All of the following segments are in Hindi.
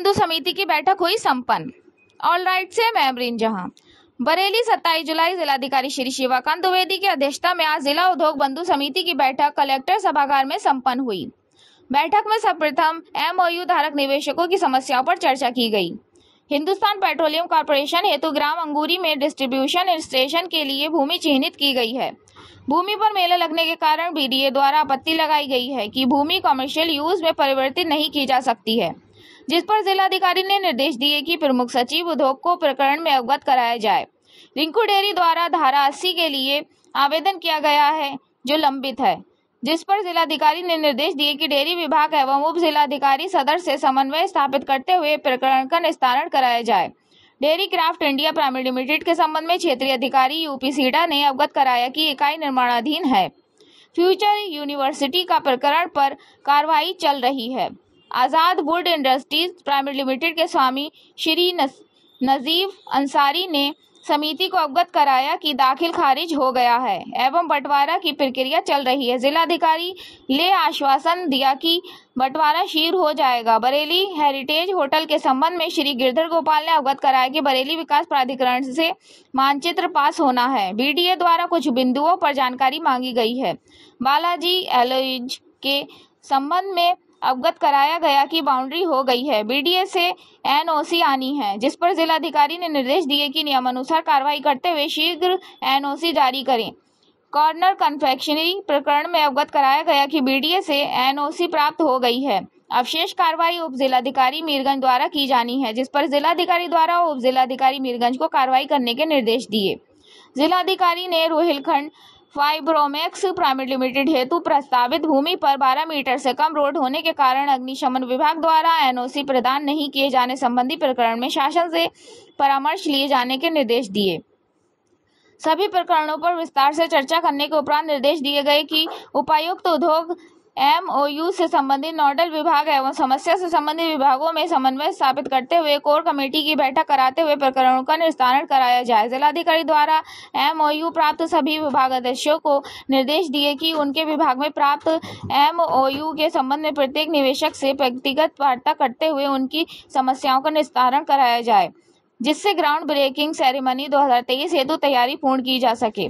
बंधु समिति की बैठक हुई संपन्न ऑल राइट से मैमरीन जहां बरेली सत्ताईस जुलाई जिलाधिकारी श्री शिवाकांत द्विवेदी की अध्यक्षता में आज जिला उद्योग बंधु समिति की बैठक कलेक्टर सभागार में संपन्न हुई बैठक में सर्वप्रथम एमओयू धारक निवेशकों की समस्याओं पर चर्चा की गई हिंदुस्तान पेट्रोलियम कॉरपोरेशन हेतु ग्राम अंगूरी में डिस्ट्रीब्यूशन स्टेशन के लिए भूमि चिन्हित की गई है भूमि पर मेला लगने के कारण बीडीए द्वारा आपत्ति लगाई गई है कि भूमि कॉमर्शियल यूज में परिवर्तित नहीं की जा सकती है जिस पर जिलाधिकारी ने निर्देश दिए कि प्रमुख सचिव उद्योग को प्रकरण में अवगत कराया जाए रिंकू डेयरी द्वारा धारा अस्सी के लिए आवेदन किया गया है जो लंबित है जिस पर जिलाधिकारी ने निर्देश दिए कि डेयरी विभाग एवं उप जिलाधिकारी सदर से समन्वय स्थापित करते हुए प्रकरण का निस्तारण कराया जाए dairy craft India private limited के संबंध में क्षेत्रीय अधिकारी यूपी सीडा ने अवगत कराया कि इकाई निर्माणाधीन है फ्यूचर यूनिवर्सिटी का प्रकरण पर कार्रवाई चल रही है Azad wood industries private limited के स्वामी श्री नजीब अंसारी ने समिति को अवगत कराया कि दाखिल खारिज हो गया है एवं बंटवारा की प्रक्रिया चल रही है जिलाधिकारी ले आश्वासन दिया कि बंटवारा शीर हो जाएगा बरेली हेरिटेज होटल के संबंध में श्री गिरधर गोपाल ने अवगत कराया कि बरेली विकास प्राधिकरण से मानचित्र पास होना है बीडीए द्वारा कुछ बिंदुओं पर जानकारी मांगी गई है बालाजी एलोइज के संबंध में अवगत कराया गया कि बाउंड्री हो गई है बीडीए से एनओसी आनी है जिस पर जिलाधिकारी ने निर्देश दिए कि नियमानुसार कार्रवाई करते हुए शीघ्र एनओसी जारी करें कॉर्नर कन्फेक्शनरी प्रकरण में अवगत कराया गया कि बीडीए से एनओसी प्राप्त हो गई है अवशेष कार्रवाई उप जिलाधिकारी मीरगंज द्वारा की जानी है जिस पर जिलाधिकारी द्वारा उप जिलाधिकारी मीरगंज को कार्रवाई करने के निर्देश दिए जिलाधिकारी ने रोहिलखंड फाइब्रोमैक्स प्राइवेट लिमिटेड हेतु प्रस्तावित भूमि पर 12 मीटर से कम रोड होने के कारण अग्निशमन विभाग द्वारा एनओसी प्रदान नहीं किए जाने संबंधी प्रकरण में शासन से परामर्श लिए जाने के निर्देश दिए सभी प्रकरणों पर विस्तार से चर्चा करने के उपरांत निर्देश दिए गए कि उपायुक्त उद्योग एमओयू से संबंधित नोडल विभाग एवं समस्या से संबंधित विभागों में समन्वय स्थापित करते हुए कोर कमेटी की बैठक कराते हुए प्रकरणों का निस्तारण कराया जाए जिलाधिकारी द्वारा एमओयू प्राप्त सभी विभाग अध्यक्षों को निर्देश दिए कि उनके विभाग में प्राप्त एमओयू के संबंध में प्रत्येक निवेशक से व्यक्तिगत वार्ता करते हुए उनकी समस्याओं का निस्तारण कराया जाए जिससे ग्राउंड ब्रेकिंग सेरेमनी 2023 हेतु तैयारी पूर्ण की जा सके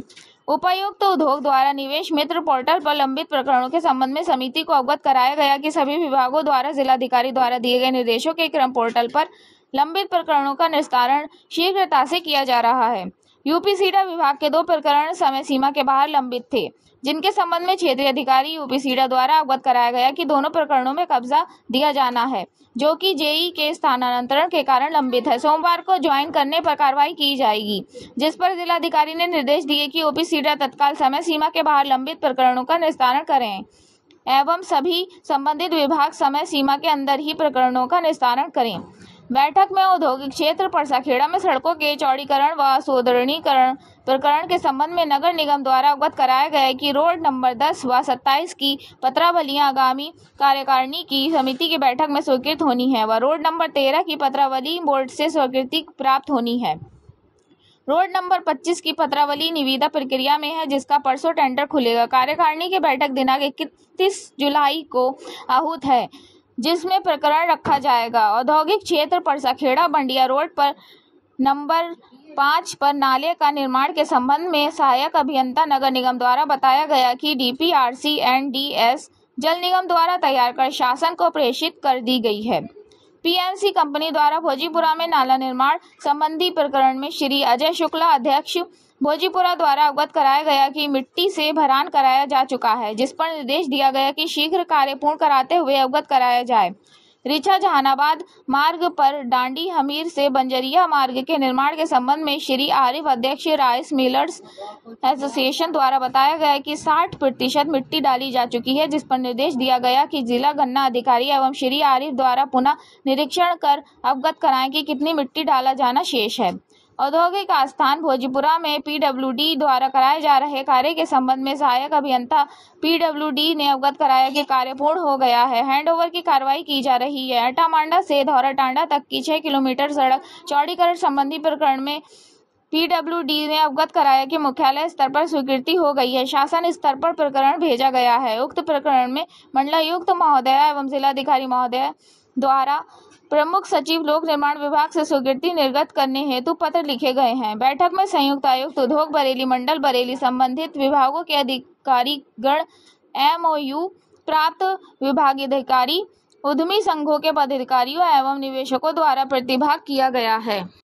उपायुक्त तो उद्योग द्वारा निवेश मित्र पोर्टल पर लंबित प्रकरणों के संबंध में समिति को अवगत कराया गया कि सभी विभागों द्वारा जिलाधिकारी द्वारा दिए गए निर्देशों के क्रम पोर्टल पर लंबित प्रकरणों का निस्तारण शीघ्रता से किया जा रहा है यूपी सीडा विभाग के दो प्रकरण समय सीमा के बाहर लंबित थे जिनके संबंध में क्षेत्रीय अधिकारी यूपी सीडा द्वारा अवगत कराया गया कि दोनों प्रकरणों में कब्जा दिया जाना है जो कि जेई के स्थानांतरण के कारण लंबित है सोमवार को ज्वाइन करने पर कार्रवाई की जाएगी जिस पर जिलाधिकारी ने निर्देश दिए कि ओपी सीडा तत्काल समय सीमा के बाहर लंबित प्रकरणों का निस्तारण करें एवं सभी संबंधित विभाग समय सीमा के अंदर ही प्रकरणों का निस्तारण करें बैठक में औद्योगिक क्षेत्र परसाखेड़ा में सड़कों के चौड़ीकरण व सुदृढ़ीकरण प्रकरण के संबंध में नगर निगम द्वारा अवगत कराया गया कि रोड नंबर 10 व 27 की पत्रावलियां आगामी कार्यकारिणी की समिति की बैठक में स्वीकृत होनी है व रोड नंबर 13 की पत्रावली बोर्ड से स्वीकृति प्राप्त होनी है रोड नंबर 25 की पत्रावली निविदा प्रक्रिया में है जिसका परसों टेंडर खुलेगा कार्यकारिणी की बैठक दिनांक इकतीस जुलाई को आहूत है जिसमें प्रकरण रखा जाएगा औद्योगिक क्षेत्र पर सखेड़ा बंडिया रोड पर नंबर पाँच पर नाले का निर्माण के संबंध में सहायक अभियंता नगर निगम द्वारा बताया गया कि D P R C and D S Jal Nigam द्वारा तैयार कर शासन को प्रेषित कर दी गई है पीएनसी कंपनी द्वारा भोजीपुरा में नाला निर्माण संबंधी प्रकरण में श्री अजय शुक्ला अध्यक्ष भोजीपुरा द्वारा अवगत कराया गया कि मिट्टी से भरान कराया जा चुका है जिस पर निर्देश दिया गया कि शीघ्र कार्य पूर्ण कराते हुए अवगत कराया जाए रिछा जहानाबाद मार्ग पर डांडी हमीर से बंजरिया मार्ग के निर्माण के संबंध में श्री आरिफ अध्यक्ष राइस मिलर्स एसोसिएशन द्वारा बताया गया कि 60 प्रतिशत मिट्टी डाली जा चुकी है जिस पर निर्देश दिया गया कि जिला गन्ना अधिकारी एवं श्री आरिफ द्वारा पुनः निरीक्षण कर अवगत कराएं कि कितनी मिट्टी डाला जाना शेष है औद्योगिक आस्थान भोजपुरा में पीडब्ल्यूडी द्वारा कराए जा रहे कार्य के संबंध में सहायक अभियंता पीडब्ल्यूडी ने अवगत कराया कि कार्य पूर्ण हो गया है हैंडओवर की कार्रवाई की जा रही है अटामांडा से धौराटांडा तक की छह किलोमीटर सड़क चौड़ीकरण संबंधी प्रकरण में पीडब्ल्यूडी ने अवगत कराया कि मुख्यालय स्तर पर स्वीकृति हो गई है शासन स्तर पर प्रकरण भेजा गया है उक्त प्रकरण में मंडलायुक्त महोदय एवं जिलाधिकारी महोदय द्वारा प्रमुख सचिव लोक निर्माण विभाग से स्वीकृति निर्गत करने हेतु पत्र लिखे गए हैं बैठक में संयुक्त आयुक्त उद्योग बरेली मंडल बरेली संबंधित विभागों के गण एम प्राप्त विभागीय अधिकारी उद्यमी संघों के पदाधिकारियों एवं निवेशकों द्वारा प्रतिभाग किया गया है